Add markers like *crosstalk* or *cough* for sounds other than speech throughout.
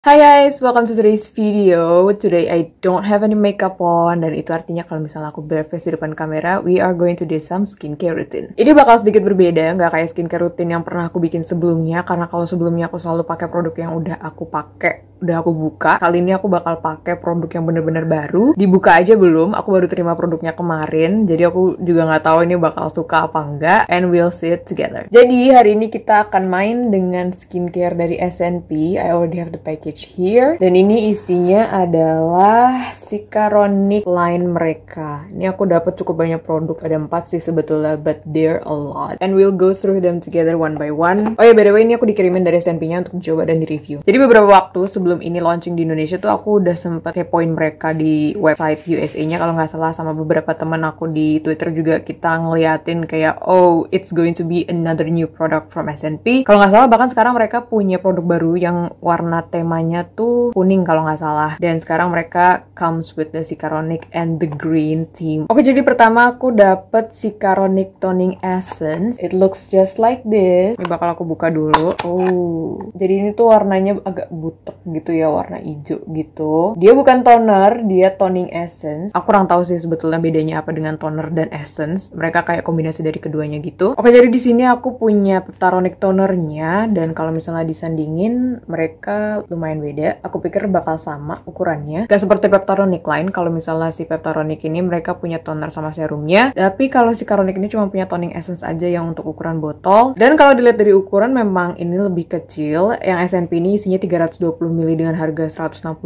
Hi guys, welcome to today's video. Today I don't have any makeup on dan itu artinya kalau misalnya aku face di depan kamera, we are going to do some skincare routine. Ini bakal sedikit berbeda, nggak kayak skincare routine yang pernah aku bikin sebelumnya karena kalau sebelumnya aku selalu pakai produk yang udah aku pakai udah aku buka. Kali ini aku bakal pakai produk yang bener-bener baru. Dibuka aja belum, aku baru terima produknya kemarin. Jadi aku juga nggak tahu ini bakal suka apa enggak. And we'll see it together. Jadi hari ini kita akan main dengan skincare dari SNP. I already have the package here. Dan ini isinya adalah Sikaronic line mereka. Ini aku dapat cukup banyak produk. Ada empat sih sebetulnya, but there a lot. And we'll go through them together one by one. Oh ya, yeah, by the way ini aku dikirimin dari SNP-nya untuk mencoba dan direview. Jadi beberapa waktu sebelum sebelum ini launching di Indonesia tuh aku udah sempet kepoin mereka di website USA-nya kalau nggak salah sama beberapa teman aku di Twitter juga kita ngeliatin kayak oh it's going to be another new product from S&P. Kalau nggak salah bahkan sekarang mereka punya produk baru yang warna temanya tuh kuning kalau nggak salah dan sekarang mereka comes with the Sikaronic and the green Team Oke jadi pertama aku dapet Sikaronic toning essence. It looks just like this. Ini bakal aku buka dulu. Oh jadi ini tuh warnanya agak butek gitu gitu ya warna hijau gitu. Dia bukan toner, dia toning essence. Aku kurang tahu sih sebetulnya bedanya apa dengan toner dan essence. Mereka kayak kombinasi dari keduanya gitu. Oke, jadi di sini aku punya Peptaronic tonernya dan kalau misalnya disandingin mereka lumayan beda. Aku pikir bakal sama ukurannya. Gak seperti Peptaronic lain kalau misalnya si Peptaronic ini mereka punya toner sama serumnya, tapi kalau si Caronic ini cuma punya toning essence aja yang untuk ukuran botol. Dan kalau dilihat dari ukuran memang ini lebih kecil. Yang SNP ini isinya 320 ml dengan harga 160.000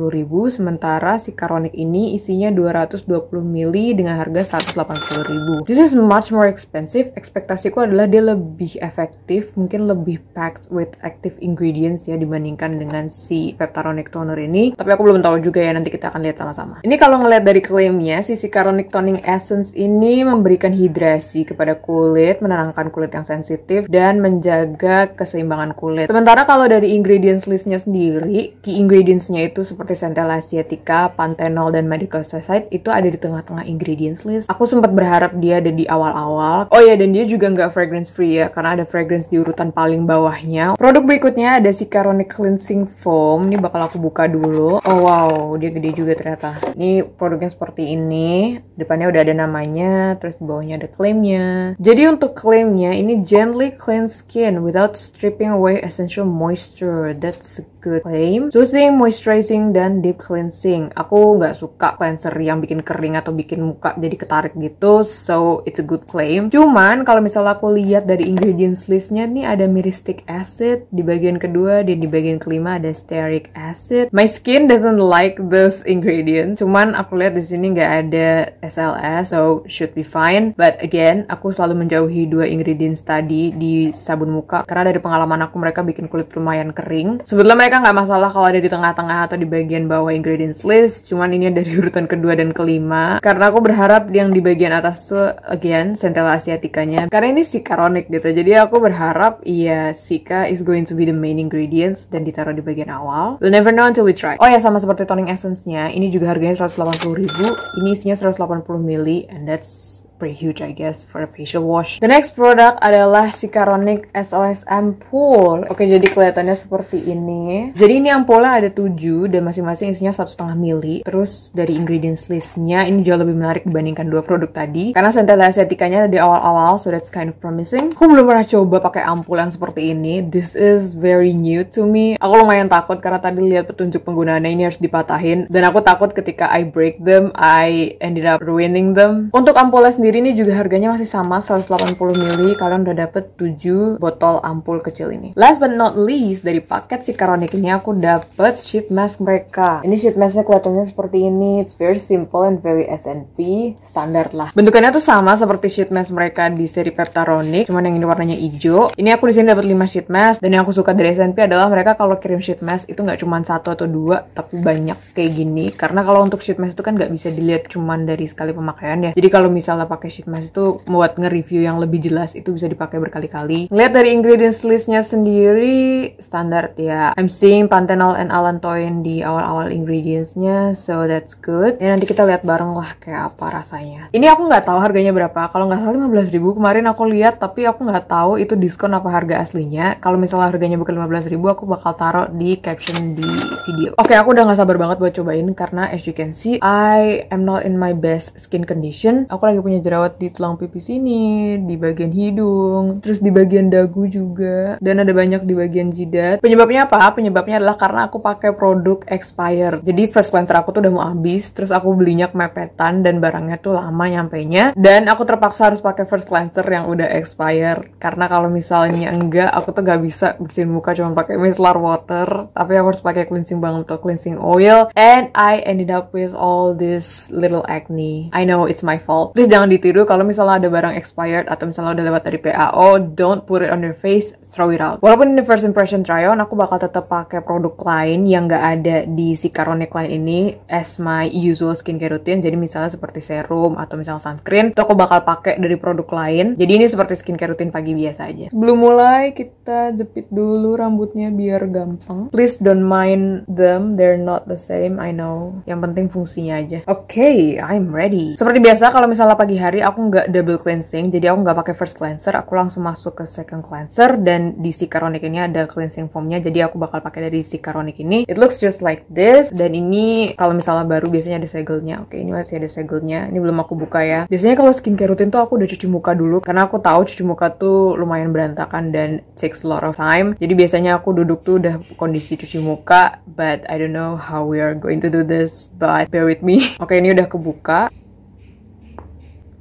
sementara si Caronic ini isinya 220 ml dengan harga 180.000. This is much more expensive. Ekspektasiku adalah dia lebih efektif, mungkin lebih packed with active ingredients ya dibandingkan dengan si Peptaronic toner ini. Tapi aku belum tahu juga ya nanti kita akan lihat sama-sama. Ini kalau ngelihat dari klaimnya si Caronic toning essence ini memberikan hidrasi kepada kulit, menenangkan kulit yang sensitif dan menjaga keseimbangan kulit. Sementara kalau dari ingredients listnya sendiri, key ingredientsnya itu seperti Centella asiatica, Panthenol, dan Medical suicide itu ada di tengah-tengah ingredients list. Aku sempat berharap dia ada di awal-awal. Oh ya, dan dia juga nggak fragrance free ya, karena ada fragrance di urutan paling bawahnya. Produk berikutnya ada si Caronic Cleansing Foam. Ini bakal aku buka dulu. Oh wow, dia gede juga ternyata. Ini produknya seperti ini. Depannya udah ada namanya, terus di bawahnya ada claimnya. Jadi untuk claimnya ini gently cleanse skin without stripping away essential moisture. That's Good Claim, Soothing, Moisturizing, dan Deep Cleansing. Aku nggak suka cleanser yang bikin kering atau bikin muka jadi ketarik gitu, so it's a good claim. Cuman kalau misalnya aku lihat dari ingredients listnya nih ada myristic acid di bagian kedua dan di bagian kelima ada stearic acid. My skin doesn't like those ingredients. cuman aku lihat di sini nggak ada SLS, so should be fine. But again, aku selalu menjauhi dua ingredients tadi di sabun muka karena dari pengalaman aku mereka bikin kulit lumayan kering. Sebetulnya kita nggak masalah kalau ada di tengah-tengah atau di bagian bawah ingredients list. Cuman ini dari urutan kedua dan kelima. Karena aku berharap yang di bagian atas tuh again centella asiaticanya. Karena ini si karonik gitu. Jadi aku berharap iya sika is going to be the main ingredients dan ditaruh di bagian awal. We'll never know until we try. Oh ya sama seperti toning essence-nya. Ini juga harganya 180 ribu. Ini isinya 180 mili and that's pretty huge I guess for a facial wash. The next product adalah Sikaronic SOS Ampoule. Oke, jadi kelihatannya seperti ini. Jadi ini ampulnya ada 7 dan masing-masing isinya satu setengah mili. Terus dari ingredients listnya ini jauh lebih menarik dibandingkan dua produk tadi. Karena sentral estetikanya di awal-awal, so that's kind of promising. Aku belum pernah coba pakai ampul yang seperti ini. This is very new to me. Aku lumayan takut karena tadi lihat petunjuk penggunaannya ini harus dipatahin. Dan aku takut ketika I break them, I ended up ruining them. Untuk ampulnya sendiri jadi ini juga harganya masih sama 180 mili, kalian udah dapet 7 botol ampul kecil ini. Last but not least dari paket si Karonik ini aku dapet sheet mask mereka. Ini sheet masknya kelihatannya seperti ini. It's very simple and very S&P standar lah. Bentukannya tuh sama seperti sheet mask mereka di seri Peptaronic, cuman yang ini warnanya hijau. Ini aku di sini dapat 5 sheet mask dan yang aku suka dari S&P adalah mereka kalau kirim sheet mask itu nggak cuma satu atau dua tapi banyak kayak gini. Karena kalau untuk sheet mask itu kan nggak bisa dilihat cuman dari sekali pemakaian ya. Jadi kalau misalnya pakai sheet mask itu buat nge-review yang lebih jelas itu bisa dipakai berkali-kali. Lihat dari ingredients listnya sendiri standar ya. I'm seeing pantenol and allantoin di awal-awal ingredientsnya, so that's good. Ya nanti kita lihat bareng lah kayak apa rasanya. Ini aku nggak tahu harganya berapa. Kalau nggak salah 15 ribu kemarin aku lihat, tapi aku nggak tahu itu diskon apa harga aslinya. Kalau misalnya harganya bukan 15 ribu, aku bakal taruh di caption di video. Oke, okay, aku udah nggak sabar banget buat cobain karena as you can see, I am not in my best skin condition. Aku lagi punya jerawat di tulang pipi sini, di bagian hidung, terus di bagian dagu juga, dan ada banyak di bagian jidat. Penyebabnya apa? Penyebabnya adalah karena aku pakai produk expired. Jadi first cleanser aku tuh udah mau habis, terus aku belinya kemepetan dan barangnya tuh lama nyampainya. Dan aku terpaksa harus pakai first cleanser yang udah expired. Karena kalau misalnya enggak, aku tuh gak bisa bersihin muka cuma pakai micellar water, tapi aku harus pakai cleansing balm atau cleansing oil. And I ended up with all this little acne. I know it's my fault. Please jangan ditiru kalau misalnya ada barang expired atau misalnya udah lewat dari PAO, don't put it on your face, throw Walaupun ini first impression try on, aku bakal tetap pakai produk lain yang gak ada di si Caronic line ini as my usual skincare routine. Jadi misalnya seperti serum atau misalnya sunscreen, itu aku bakal pakai dari produk lain. Jadi ini seperti skincare routine pagi biasa aja. Belum mulai, kita jepit dulu rambutnya biar gampang. Please don't mind them, they're not the same, I know. Yang penting fungsinya aja. Oke, okay, I'm ready. Seperti biasa, kalau misalnya pagi hari aku nggak double cleansing, jadi aku nggak pakai first cleanser, aku langsung masuk ke second cleanser dan dan di si Karonic ini ada cleansing foamnya jadi aku bakal pakai dari si Karonic ini it looks just like this dan ini kalau misalnya baru biasanya ada segelnya oke ini masih ada segelnya ini belum aku buka ya biasanya kalau skincare rutin tuh aku udah cuci muka dulu karena aku tahu cuci muka tuh lumayan berantakan dan takes a lot of time jadi biasanya aku duduk tuh udah kondisi cuci muka but I don't know how we are going to do this but bear with me *laughs* oke ini udah kebuka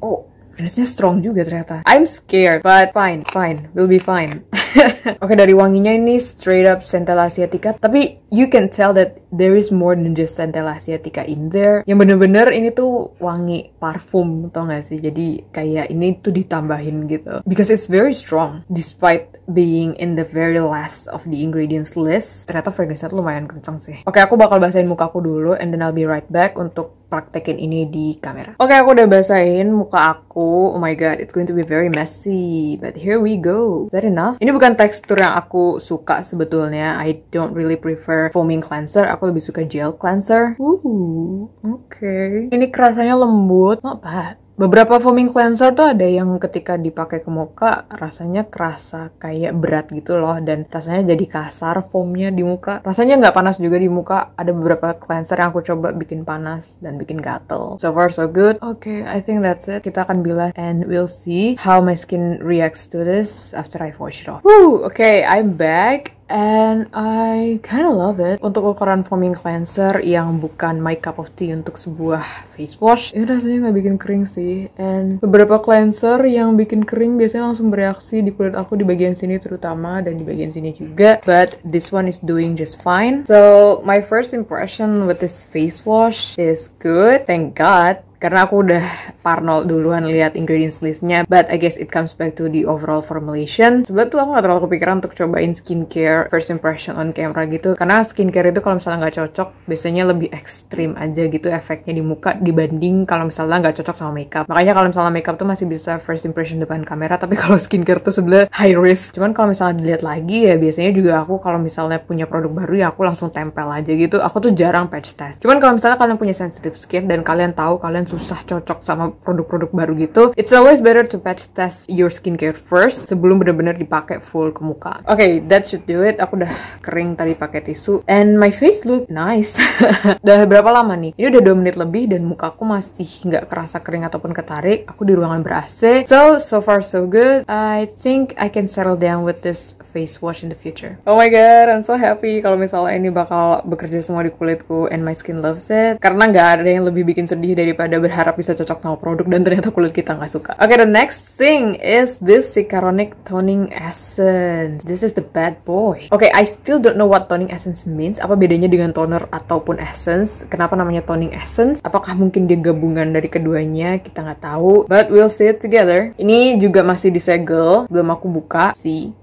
oh rasanya strong juga ternyata. I'm scared, but fine, fine, we'll be fine. *laughs* *laughs* Oke okay, dari wanginya ini straight up centella asiatica, tapi you can tell that there is more than just centella asiatica in there. Yang bener-bener ini tuh wangi parfum, tau gak sih? Jadi kayak ini tuh ditambahin gitu. Because it's very strong, despite being in the very last of the ingredients list. Ternyata fragrance tuh lumayan kenceng sih. Oke, okay, aku bakal basahin mukaku dulu, and then I'll be right back untuk praktekin ini di kamera. Oke, okay, aku udah basahin muka aku. Oh my god, it's going to be very messy. But here we go. Is that enough? Ini bukan bukan tekstur yang aku suka sebetulnya. I don't really prefer foaming cleanser. Aku lebih suka gel cleanser. Ooh, oke. Okay. Ini kerasanya lembut. Not bad beberapa foaming cleanser tuh ada yang ketika dipakai ke muka rasanya kerasa kayak berat gitu loh dan rasanya jadi kasar foamnya di muka rasanya nggak panas juga di muka ada beberapa cleanser yang aku coba bikin panas dan bikin gatel so far so good oke okay, I think that's it kita akan bilas and we'll see how my skin reacts to this after I wash it off Woo, okay I'm back and I kinda love it. Untuk ukuran foaming cleanser yang bukan my cup of tea untuk sebuah face wash, ini rasanya nggak bikin kering sih. And beberapa cleanser yang bikin kering biasanya langsung bereaksi di kulit aku di bagian sini terutama dan di bagian sini juga. But this one is doing just fine. So my first impression with this face wash is good, thank God karena aku udah parno duluan lihat ingredients listnya but I guess it comes back to the overall formulation sebetulnya tuh aku gak terlalu kepikiran untuk cobain skincare first impression on camera gitu karena skincare itu kalau misalnya nggak cocok biasanya lebih ekstrim aja gitu efeknya di muka dibanding kalau misalnya nggak cocok sama makeup makanya kalau misalnya makeup tuh masih bisa first impression depan kamera tapi *laughs* kalau skincare tuh sebenernya high risk cuman kalau misalnya dilihat lagi ya biasanya juga aku kalau misalnya punya produk baru ya aku langsung tempel aja gitu aku tuh jarang patch test cuman kalau misalnya kalian punya sensitive skin dan kalian tahu kalian susah cocok sama produk-produk baru gitu, it's always better to patch test your skincare first sebelum bener-bener dipakai full ke muka. Oke, okay, that should do it. Aku udah kering tadi pakai tisu and my face look nice. *laughs* udah berapa lama nih? Ini udah 2 menit lebih dan mukaku masih nggak kerasa kering ataupun ketarik. Aku di ruangan ber-AC. So, so far so good. I think I can settle down with this face wash in the future. Oh my god, I'm so happy kalau misalnya ini bakal bekerja semua di kulitku and my skin loves it. Karena nggak ada yang lebih bikin sedih daripada berharap bisa cocok sama produk dan ternyata kulit kita nggak suka. Oke, okay, the next thing is this Cicaronic Toning Essence. This is the bad boy. Oke, okay, I still don't know what toning essence means. Apa bedanya dengan toner ataupun essence? Kenapa namanya toning essence? Apakah mungkin dia gabungan dari keduanya? Kita nggak tahu. But we'll see it together. Ini juga masih disegel, belum aku buka sih.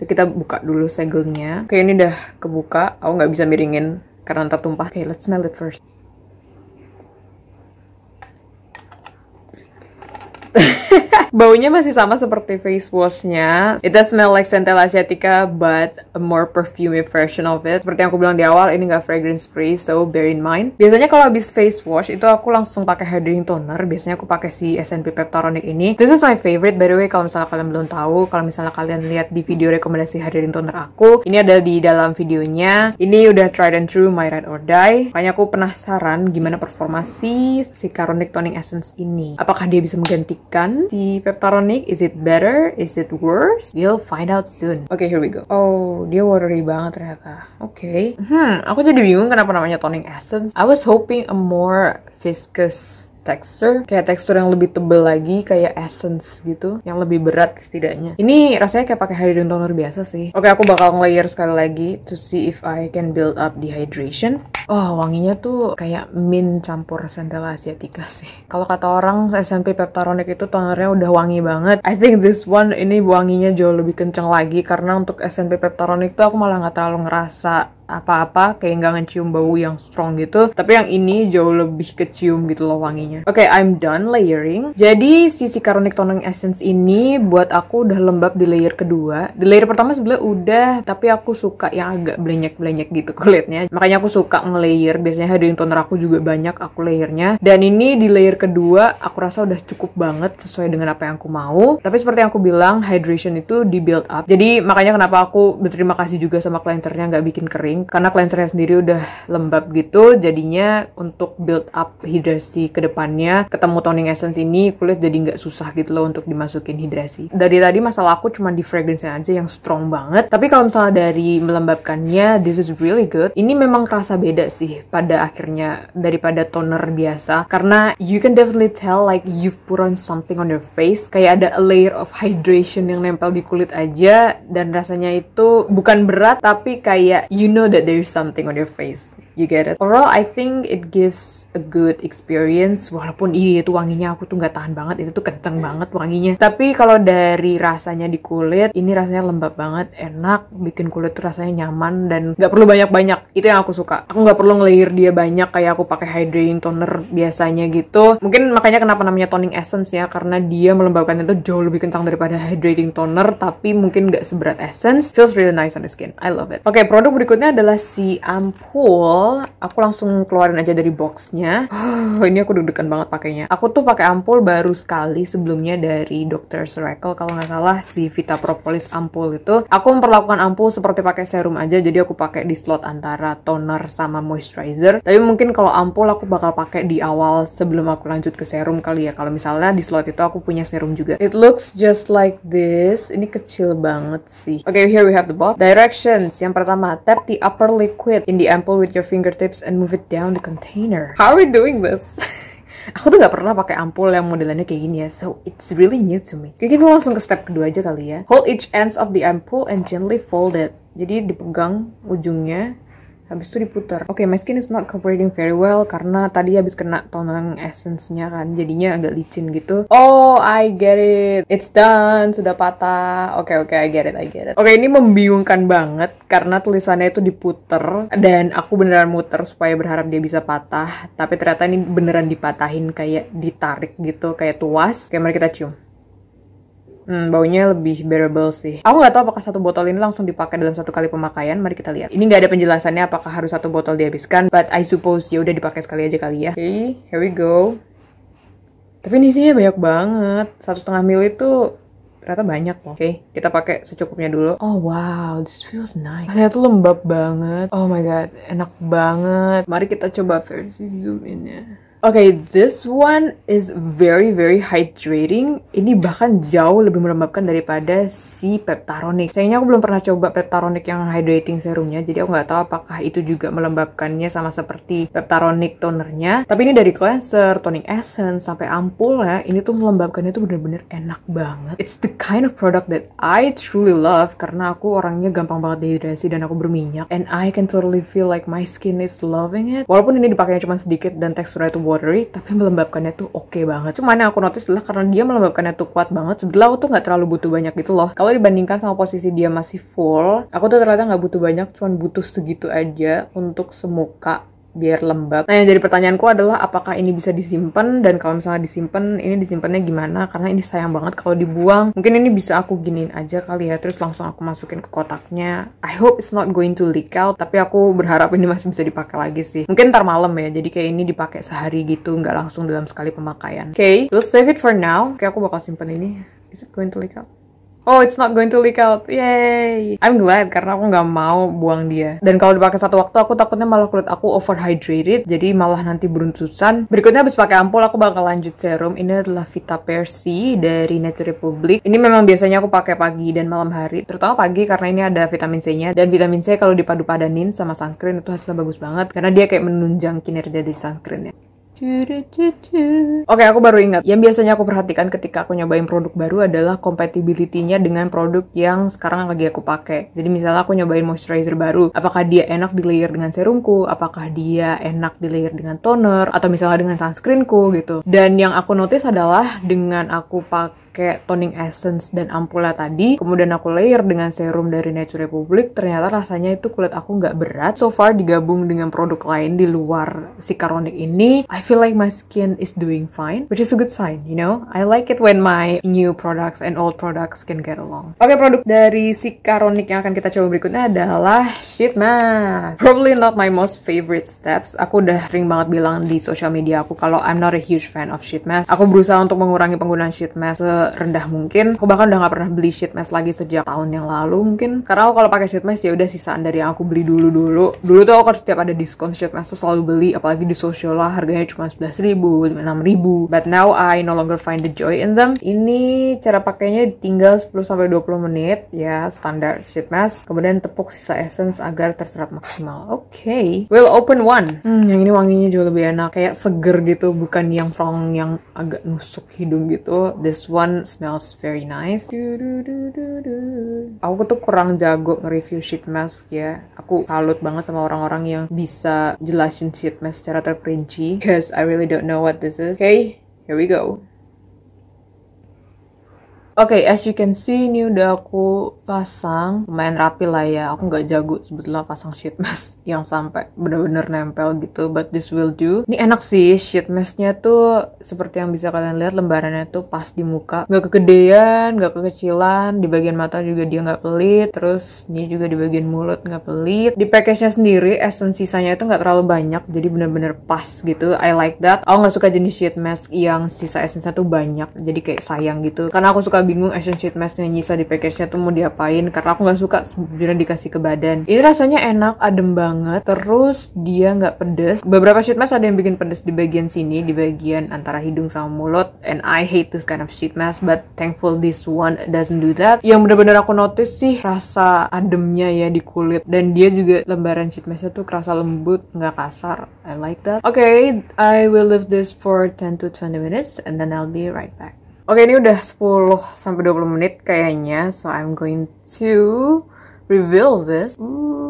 Kita buka dulu segelnya. Oke, ini udah kebuka. Aku nggak bisa miringin karena ntar tumpah. Oke, okay, let's smell it first. *laughs* Baunya masih sama seperti face washnya. It does smell like Centella asiatica, but a more perfumy version of it. Seperti yang aku bilang di awal, ini nggak fragrance free, so bear in mind. Biasanya kalau habis face wash, itu aku langsung pakai hydrating toner. Biasanya aku pakai si SNP peptaronic ini. This is my favorite, by the way, kalau misalnya kalian belum tahu, kalau misalnya kalian lihat di video rekomendasi hydrating toner aku, ini ada di dalam videonya. Ini udah tried and true, my red or die. Makanya aku penasaran gimana performasi si Caronic Toning Essence ini. Apakah dia bisa menggantikan ikan di peptaronic is it better is it worse you'll find out soon oke okay, here we go oh dia watery banget ternyata oke okay. hmm aku jadi bingung kenapa namanya toning essence I was hoping a more viscous texture kayak tekstur yang lebih tebel lagi kayak essence gitu yang lebih berat setidaknya ini rasanya kayak pakai hydration toner biasa sih oke okay, aku bakal layer sekali lagi to see if I can build up the hydration oh wanginya tuh kayak mint campur centella asiatica sih kalau kata orang SMP Peptaronic itu tonernya udah wangi banget I think this one ini wanginya jauh lebih kenceng lagi karena untuk SMP Peptaronic tuh aku malah nggak terlalu ngerasa apa-apa kayak nggak ngecium bau yang strong gitu tapi yang ini jauh lebih kecium gitu loh wanginya oke okay, I'm done layering jadi sisi Ciccaronic Toning Essence ini buat aku udah lembab di layer kedua di layer pertama sebenernya udah tapi aku suka yang agak blenyek-blenyek gitu *laughs* kulitnya makanya aku suka nge-layer biasanya hiding toner aku juga banyak aku layernya dan ini di layer kedua aku rasa udah cukup banget sesuai dengan apa yang aku mau tapi seperti yang aku bilang hydration itu di build up jadi makanya kenapa aku berterima kasih juga sama cleansernya nggak bikin kering penting karena cleansernya sendiri udah lembab gitu jadinya untuk build up hidrasi kedepannya ketemu toning essence ini kulit jadi nggak susah gitu loh untuk dimasukin hidrasi dari tadi masalah aku cuma di fragrance aja yang strong banget tapi kalau misalnya dari melembabkannya this is really good ini memang kerasa beda sih pada akhirnya daripada toner biasa karena you can definitely tell like you've put on something on your face kayak ada a layer of hydration yang nempel di kulit aja dan rasanya itu bukan berat tapi kayak you know that there's something on your face you get it overall I think it gives a good experience walaupun iya itu wanginya aku tuh nggak tahan banget itu tuh kenceng iya. banget wanginya tapi kalau dari rasanya di kulit ini rasanya lembab banget enak bikin kulit tuh rasanya nyaman dan nggak perlu banyak-banyak itu yang aku suka aku nggak perlu ngelayer dia banyak kayak aku pakai hydrating toner biasanya gitu mungkin makanya kenapa namanya toning essence ya karena dia melembabkan itu jauh lebih kencang daripada hydrating toner tapi mungkin nggak seberat essence feels really nice on the skin I love it oke okay, produk berikutnya adalah si ampul ampul, aku langsung keluarin aja dari boxnya. *gasps* Oh, ini aku deg-degan banget pakainya. Aku tuh pakai ampul baru sekali sebelumnya dari Dr. Seracle kalau nggak salah si Vita Propolis ampul itu. Aku memperlakukan ampul seperti pakai serum aja, jadi aku pakai di slot antara toner sama moisturizer. Tapi mungkin kalau ampul aku bakal pakai di awal sebelum aku lanjut ke serum kali ya. Kalau misalnya di slot itu aku punya serum juga. It looks just like this. Ini kecil banget sih. Oke, okay, here we have the box. Directions. Yang pertama, tap the upper liquid in the ampul with your finger fingertips and move it down the container. How are we doing this? *laughs* Aku tuh gak pernah pakai ampul yang modelannya kayak gini ya, so it's really new to me. Kita kita langsung ke step kedua aja kali ya. Hold each ends of the ampul and gently fold it. Jadi dipegang ujungnya habis itu diputer. Oke, okay, my skin is not cooperating very well karena tadi habis kena toning essence-nya kan, jadinya agak licin gitu. Oh, I get it. It's done, sudah patah. Oke, okay, oke, okay, I get it, I get it. Oke, okay, ini membingungkan banget karena tulisannya itu diputer dan aku beneran muter supaya berharap dia bisa patah, tapi ternyata ini beneran dipatahin kayak ditarik gitu, kayak tuas. Kayak mari kita cium. Hmm, baunya lebih bearable sih. Aku nggak tahu apakah satu botol ini langsung dipakai dalam satu kali pemakaian. Mari kita lihat. Ini nggak ada penjelasannya apakah harus satu botol dihabiskan. But I suppose ya udah dipakai sekali aja kali ya. Oke, okay, here we go. Tapi ini isinya banyak banget. Satu setengah mil itu ternyata banyak loh. Oke, okay, kita pakai secukupnya dulu. Oh wow, this feels nice. lihat tuh lembab banget. Oh my god, enak banget. Mari kita coba versi zoom in ya. Okay, this one is very very hydrating. Ini bahkan jauh lebih melembabkan daripada si Peptaronic. Sayangnya aku belum pernah coba Peptaronic yang hydrating serumnya, jadi aku nggak tahu apakah itu juga melembabkannya sama seperti Peptaronic tonernya. Tapi ini dari cleanser, toning essence, sampai ampul ya, ini tuh melembabkannya tuh bener-bener enak banget. It's the kind of product that I truly love karena aku orangnya gampang banget dehidrasi dan aku berminyak. And I can totally feel like my skin is loving it. Walaupun ini dipakainya cuma sedikit dan teksturnya tuh watery tapi melembabkannya tuh oke okay banget cuman yang aku notice adalah karena dia melembabkannya tuh kuat banget sebetulnya aku tuh nggak terlalu butuh banyak gitu loh kalau dibandingkan sama posisi dia masih full aku tuh ternyata nggak butuh banyak cuman butuh segitu aja untuk semuka biar lembab. Nah, yang jadi pertanyaanku adalah apakah ini bisa disimpan dan kalau misalnya disimpan, ini disimpannya gimana? Karena ini sayang banget kalau dibuang. Mungkin ini bisa aku giniin aja kali ya, terus langsung aku masukin ke kotaknya. I hope it's not going to leak out, tapi aku berharap ini masih bisa dipakai lagi sih. Mungkin ntar malam ya, jadi kayak ini dipakai sehari gitu, nggak langsung dalam sekali pemakaian. Oke, okay, we'll save it for now. Oke, okay, aku bakal simpan ini. Is it going to leak out? Oh, it's not going to leak out. Yay. I'm glad karena aku nggak mau buang dia. Dan kalau dipakai satu waktu, aku takutnya malah kulit aku overhydrated, jadi malah nanti beruntusan. Berikutnya habis pakai ampul, aku bakal lanjut serum. Ini adalah Vita Persi dari Nature Republic. Ini memang biasanya aku pakai pagi dan malam hari, terutama pagi karena ini ada vitamin C-nya. Dan vitamin C kalau dipadu padanin sama sunscreen itu hasilnya bagus banget karena dia kayak menunjang kinerja dari sunscreen ya. Oke, aku baru ingat. Yang biasanya aku perhatikan ketika aku nyobain produk baru adalah compatibility-nya dengan produk yang sekarang lagi aku pakai. Jadi misalnya aku nyobain moisturizer baru, apakah dia enak di layer dengan serumku, apakah dia enak di layer dengan toner, atau misalnya dengan sunscreenku gitu. Dan yang aku notice adalah dengan aku pakai pakai toning essence dan ampula tadi kemudian aku layer dengan serum dari Nature Republic ternyata rasanya itu kulit aku nggak berat so far digabung dengan produk lain di luar si Caronic ini I feel like my skin is doing fine which is a good sign you know I like it when my new products and old products can get along oke okay, produk dari si Caronic yang akan kita coba berikutnya adalah sheet mask probably not my most favorite steps aku udah sering banget bilang di sosial media aku kalau I'm not a huge fan of sheet mask aku berusaha untuk mengurangi penggunaan sheet mask rendah mungkin aku bahkan udah nggak pernah beli sheet mask lagi sejak tahun yang lalu mungkin karena aku kalau pakai sheet mask ya udah sisaan dari yang aku beli dulu dulu dulu tuh aku kan setiap ada diskon sheet mask tuh selalu beli apalagi di sosial lah harganya cuma sebelas ribu enam ribu but now I no longer find the joy in them ini cara pakainya tinggal 10 sampai 20 menit ya standar sheet mask kemudian tepuk sisa essence agar terserap maksimal oke okay. we'll open one hmm yang ini wanginya juga lebih enak kayak seger gitu bukan yang strong yang agak nusuk hidung gitu this one one smells very nice. Aku tuh kurang jago nge-review sheet mask ya. Aku salut banget sama orang-orang yang bisa jelasin sheet mask secara terperinci. Because I really don't know what this is. Okay, here we go. Oke, okay, as you can see ini udah aku pasang lumayan rapi lah ya. Aku nggak jago sebetulnya pasang sheet mask *laughs* yang sampai bener-bener nempel gitu, but this will do. Ini enak sih sheet masknya tuh seperti yang bisa kalian lihat lembarannya tuh pas di muka, nggak kegedean, nggak kekecilan. Di bagian mata juga dia nggak pelit, terus ini juga di bagian mulut nggak pelit. Di package-nya sendiri essence sisanya itu nggak terlalu banyak, jadi bener-bener pas gitu. I like that. Aku nggak suka jenis sheet mask yang sisa essence-nya tuh banyak, jadi kayak sayang gitu. Karena aku suka bingung action sheet mask yang nyisa di package-nya tuh mau diapain karena aku nggak suka sebenarnya dikasih ke badan ini rasanya enak adem banget terus dia nggak pedes beberapa sheet mask ada yang bikin pedes di bagian sini di bagian antara hidung sama mulut and I hate this kind of sheet mask but thankful this one doesn't do that yang bener-bener aku notice sih rasa ademnya ya di kulit dan dia juga lembaran sheet masknya tuh kerasa lembut nggak kasar I like that okay I will leave this for 10 to 20 minutes and then I'll be right back Oke, ini udah 10 sampai 20 menit kayaknya. So I'm going to reveal this. Ooh.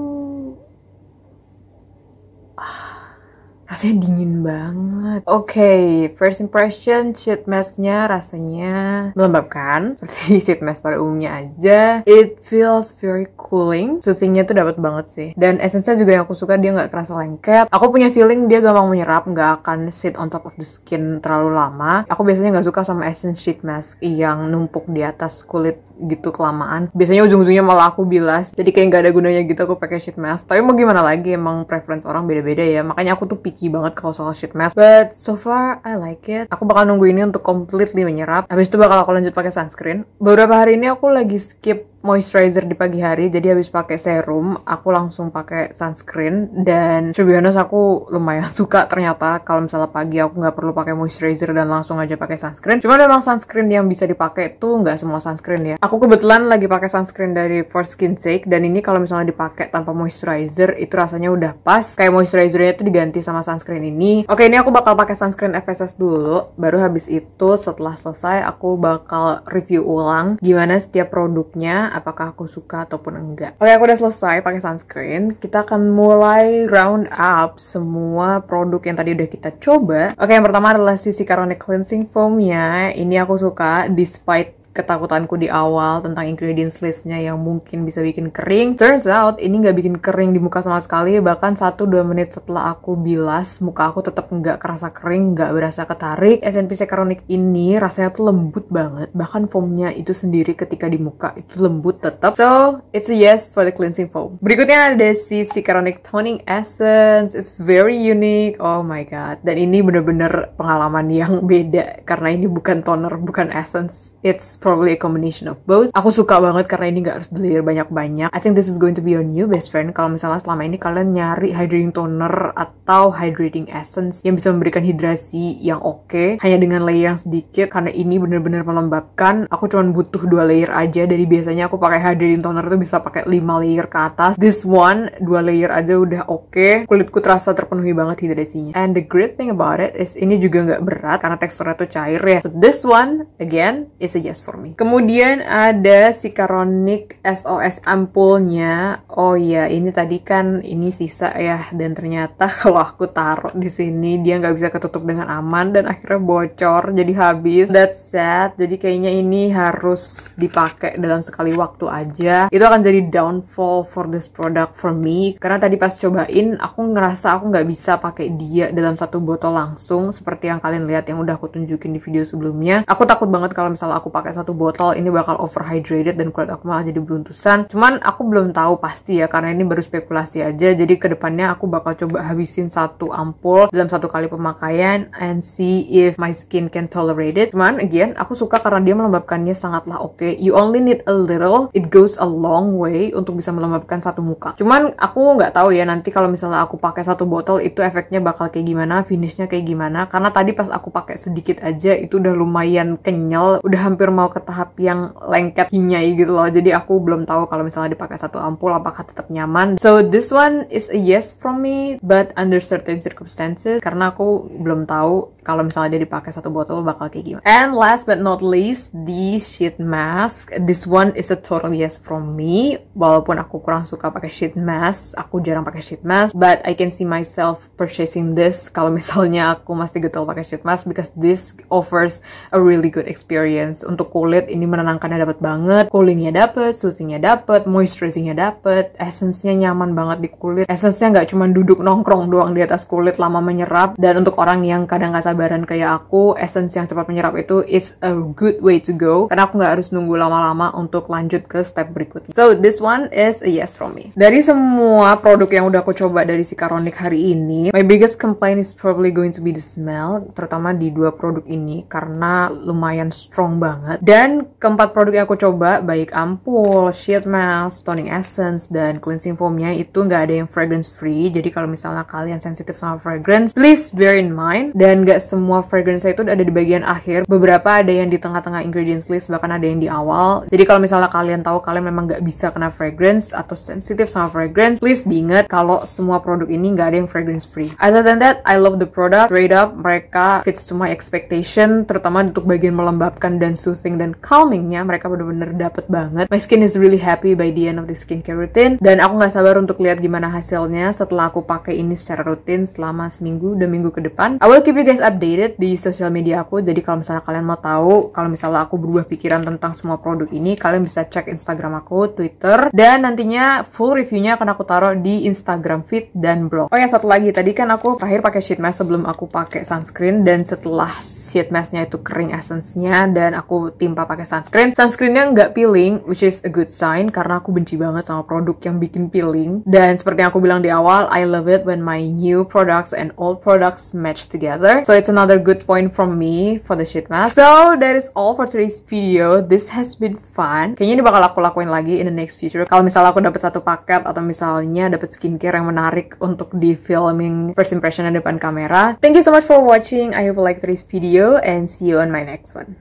rasanya dingin banget. Oke, okay, first impression sheet masknya rasanya melembabkan *laughs* seperti sheet mask pada umumnya aja. It feels very cooling, soothingnya tuh dapat banget sih. Dan essence-nya juga yang aku suka dia nggak kerasa lengket. Aku punya feeling dia gampang menyerap, nggak akan sit on top of the skin terlalu lama. Aku biasanya nggak suka sama essence sheet mask yang numpuk di atas kulit gitu kelamaan biasanya ujung-ujungnya malah aku bilas jadi kayak nggak ada gunanya gitu aku pakai sheet mask tapi mau gimana lagi emang preference orang beda-beda ya makanya aku tuh picky banget kalau soal sheet mask but so far I like it aku bakal nunggu ini untuk completely menyerap habis itu bakal aku lanjut pakai sunscreen beberapa hari ini aku lagi skip moisturizer di pagi hari jadi habis pakai serum aku langsung pakai sunscreen dan to aku lumayan *laughs* suka ternyata kalau misalnya pagi aku nggak perlu pakai moisturizer dan langsung aja pakai sunscreen cuma memang sunscreen yang bisa dipakai tuh nggak semua sunscreen ya aku kebetulan lagi pakai sunscreen dari For Skin Sake dan ini kalau misalnya dipakai tanpa moisturizer itu rasanya udah pas kayak moisturizernya tuh diganti sama sunscreen ini oke ini aku bakal pakai sunscreen FSS dulu baru habis itu setelah selesai aku bakal review ulang gimana setiap produknya apakah aku suka ataupun enggak. Oke, aku udah selesai pakai sunscreen. Kita akan mulai round up semua produk yang tadi udah kita coba. Oke, yang pertama adalah Sisi Caronic Cleansing foam Foamnya. Ini aku suka despite ketakutanku di awal tentang ingredients listnya yang mungkin bisa bikin kering. Turns out ini nggak bikin kering di muka sama sekali, bahkan 1-2 menit setelah aku bilas, muka aku tetap nggak kerasa kering, nggak berasa ketarik. SNP Sekaronic ini rasanya tuh lembut banget, bahkan foamnya itu sendiri ketika di muka itu lembut tetap. So, it's a yes for the cleansing foam. Berikutnya ada si Sekaronic Toning Essence. It's very unique. Oh my god. Dan ini bener-bener pengalaman yang beda, karena ini bukan toner, bukan essence. It's probably a combination of both. Aku suka banget karena ini gak harus beli banyak-banyak. I think this is going to be your new best friend. Kalau misalnya selama ini kalian nyari hydrating toner atau hydrating essence yang bisa memberikan hidrasi yang oke okay, hanya dengan layer yang sedikit karena ini bener-bener melembabkan. Aku cuma butuh dua layer aja dari biasanya aku pakai hydrating toner tuh bisa pakai 5 layer ke atas. This one dua layer aja udah oke. Okay. Kulitku terasa terpenuhi banget hidrasinya. And the great thing about it is ini juga nggak berat karena teksturnya tuh cair ya. So this one again is a yes for for me. Kemudian ada si Caronic SOS ampulnya. Oh iya, ini tadi kan ini sisa ya dan ternyata *laughs* kalau aku taruh di sini dia nggak bisa ketutup dengan aman dan akhirnya bocor jadi habis. That's sad. Jadi kayaknya ini harus dipakai dalam sekali waktu aja. Itu akan jadi downfall for this product for me karena tadi pas cobain aku ngerasa aku nggak bisa pakai dia dalam satu botol langsung seperti yang kalian lihat yang udah aku tunjukin di video sebelumnya. Aku takut banget kalau misalnya aku pakai satu botol ini bakal overhydrated dan kulit aku malah jadi beruntusan. Cuman aku belum tahu pasti ya karena ini baru spekulasi aja. Jadi kedepannya aku bakal coba habisin satu ampul dalam satu kali pemakaian and see if my skin can tolerate it. Cuman again aku suka karena dia melembabkannya sangatlah oke. Okay. You only need a little, it goes a long way untuk bisa melembabkan satu muka. Cuman aku nggak tahu ya nanti kalau misalnya aku pakai satu botol itu efeknya bakal kayak gimana, finishnya kayak gimana. Karena tadi pas aku pakai sedikit aja itu udah lumayan kenyal, udah hampir mau ke tahap yang lengket hinyai gitu loh. Jadi aku belum tahu kalau misalnya dipakai satu ampul apakah tetap nyaman. So this one is a yes from me but under certain circumstances karena aku belum tahu kalau misalnya dia dipakai satu botol bakal kayak gimana. And last but not least, the sheet mask. This one is a total yes from me. Walaupun aku kurang suka pakai sheet mask, aku jarang pakai sheet mask, but I can see myself purchasing this kalau misalnya aku masih getol pakai sheet mask because this offers a really good experience untuk kulit ini menenangkannya dapat banget, coolingnya dapat, soothingnya dapat, moisturizingnya dapat, essence-nya nyaman banget di kulit, essence-nya nggak cuma duduk nongkrong doang di atas kulit lama menyerap dan untuk orang yang kadang nggak sabar sabaran kayak aku, essence yang cepat menyerap itu is a good way to go. Karena aku nggak harus nunggu lama-lama untuk lanjut ke step berikutnya. So, this one is a yes from me. Dari semua produk yang udah aku coba dari si Karonic hari ini, my biggest complaint is probably going to be the smell, terutama di dua produk ini karena lumayan strong banget. Dan keempat produk yang aku coba, baik ampul, sheet mask, toning essence, dan cleansing foamnya itu nggak ada yang fragrance free. Jadi kalau misalnya kalian sensitif sama fragrance, please bear in mind dan nggak semua fragrance itu ada di bagian akhir. Beberapa ada yang di tengah-tengah ingredients list, bahkan ada yang di awal. Jadi kalau misalnya kalian tahu kalian memang nggak bisa kena fragrance atau sensitif sama fragrance, please diingat kalau semua produk ini nggak ada yang fragrance free. Other than that, I love the product. Straight up, mereka fits to my expectation, terutama untuk bagian melembabkan dan soothing dan calmingnya, mereka bener-bener dapet banget. My skin is really happy by the end of the skincare routine, dan aku nggak sabar untuk lihat gimana hasilnya setelah aku pakai ini secara rutin selama seminggu dan minggu ke depan. I will keep you guys updated di sosial media aku. Jadi kalau misalnya kalian mau tahu, kalau misalnya aku berubah pikiran tentang semua produk ini, kalian bisa cek Instagram aku, Twitter, dan nantinya full reviewnya akan aku taruh di Instagram feed dan blog. Oh ya satu lagi, tadi kan aku terakhir pakai sheet mask sebelum aku pakai sunscreen dan setelah sheet masknya itu kering essence-nya dan aku timpa pakai sunscreen. Sunscreennya nggak peeling, which is a good sign karena aku benci banget sama produk yang bikin peeling. Dan seperti yang aku bilang di awal, I love it when my new products and old products match together. So it's another good point from me for the sheet mask. So that is all for today's video. This has been fun. Kayaknya ini bakal aku lakuin lagi in the next future. Kalau misalnya aku dapat satu paket atau misalnya dapat skincare yang menarik untuk di filming first impression depan kamera. Thank you so much for watching. I hope you like today's video. video and see you on my next one.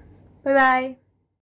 Bye bye.